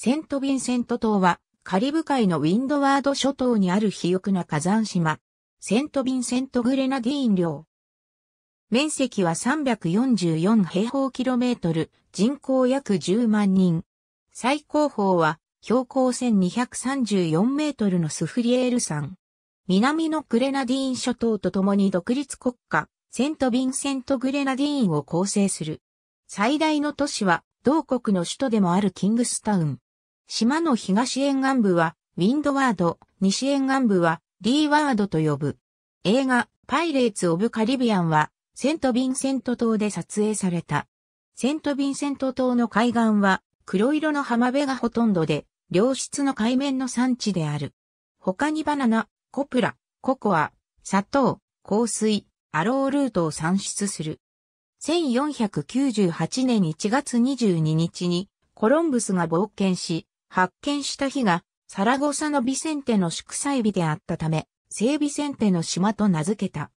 セント・ヴィンセント島は、カリブ海のウィンドワード諸島にある肥沃な火山島、セント・ヴィンセント・グレナディーン領。面積は344平方キロメートル、人口約10万人。最高峰は、標高1234メートルのスフリエール山。南のグレナディーン諸島と共に独立国家、セント・ヴィンセント・グレナディーンを構成する。最大の都市は、同国の首都でもあるキングスタウン。島の東沿岸部は、ウィンドワード、西沿岸部は、リーワードと呼ぶ。映画、パイレーツ・オブ・カリビアンは、セント・ヴィンセント島で撮影された。セント・ヴィンセント島の海岸は、黒色の浜辺がほとんどで、良質の海面の産地である。他にバナナ、コプラ、ココア、砂糖、香水、アロールートを産出する。1498年1月22日にコロンブスが冒険し、発見した日が、サラゴサのビセンテの祝祭日であったため、聖ビセンテの島と名付けた。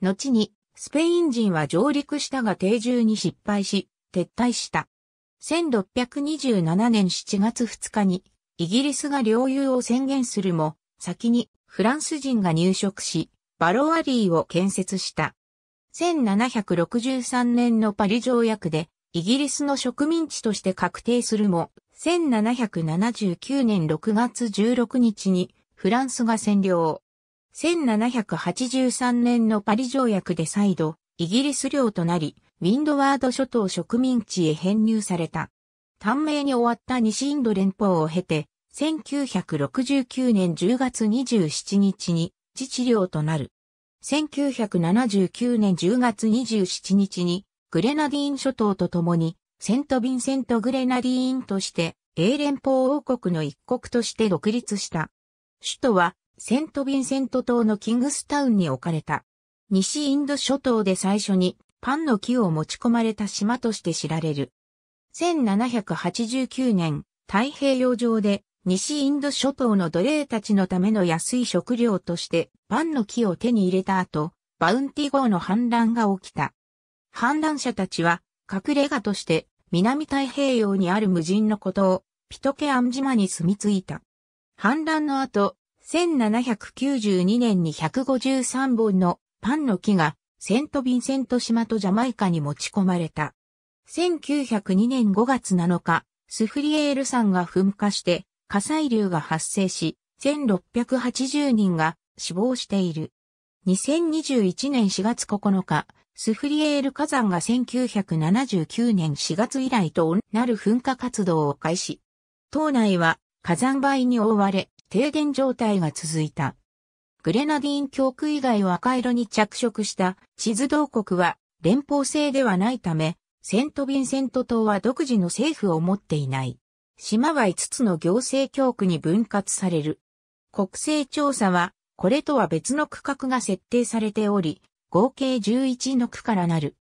後に、スペイン人は上陸したが定住に失敗し、撤退した。1627年7月2日に、イギリスが領有を宣言するも、先にフランス人が入植し、バロアリーを建設した。1763年のパリ条約で、イギリスの植民地として確定するも、1779年6月16日にフランスが占領。1783年のパリ条約で再度、イギリス領となり、ウィンドワード諸島植民地へ編入された。短命に終わった西インド連邦を経て、1969年10月27日に自治領となる。1979年10月27日にグレナディーン諸島と共にセント・ヴィンセント・グレナディーンとして、英連邦王国の一国として独立した。首都は、セント・ヴィンセント島のキングスタウンに置かれた。西インド諸島で最初にパンの木を持ち込まれた島として知られる。1789年、太平洋上で西インド諸島の奴隷たちのための安い食料としてパンの木を手に入れた後、バウンティ号の反乱が起きた。反乱者たちは隠れ家として南太平洋にある無人の孤島、ピトケアン島に住み着いた。反乱の後、1792年に153本のパンの木がセント・ヴィンセント島とジャマイカに持ち込まれた。1902年5月7日、スフリエール山が噴火して火砕流が発生し、1680人が死亡している。2021年4月9日、スフリエール火山が1979年4月以来となる噴火活動を開始。島内は火山灰に覆われ、停電状態が続いた。グレナディーン教区以外を赤色に着色した地図同国は連邦制ではないため、セントヴィンセント島は独自の政府を持っていない。島は5つの行政教区に分割される。国勢調査はこれとは別の区画が設定されており、合計11の区からなる。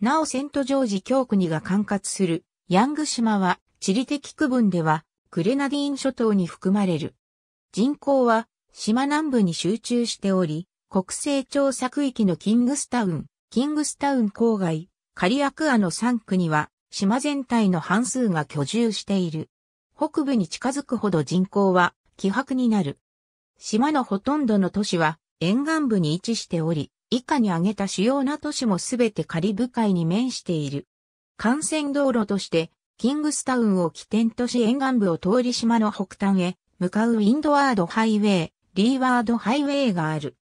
なおセントジョージ教国が管轄するヤング島は地理的区分ではグレナディーン諸島に含まれる。人口は島南部に集中しており、国勢調査区域のキングスタウン、キングスタウン郊外、カリアクアの3区には島全体の半数が居住している。北部に近づくほど人口は希薄になる。島のほとんどの都市は沿岸部に位置しており、以下に挙げた主要な都市もすべてカリブ海に面している。幹線道路として、キングスタウンを起点とし沿岸部を通り島の北端へ向かうインドワードハイウェイ、リーワードハイウェイがある。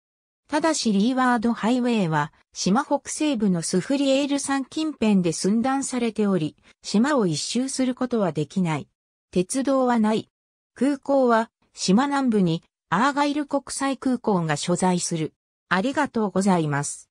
ただしリーワードハイウェイは島北西部のスフリエール山近辺で寸断されており、島を一周することはできない。鉄道はない。空港は島南部にアーガイル国際空港が所在する。ありがとうございます。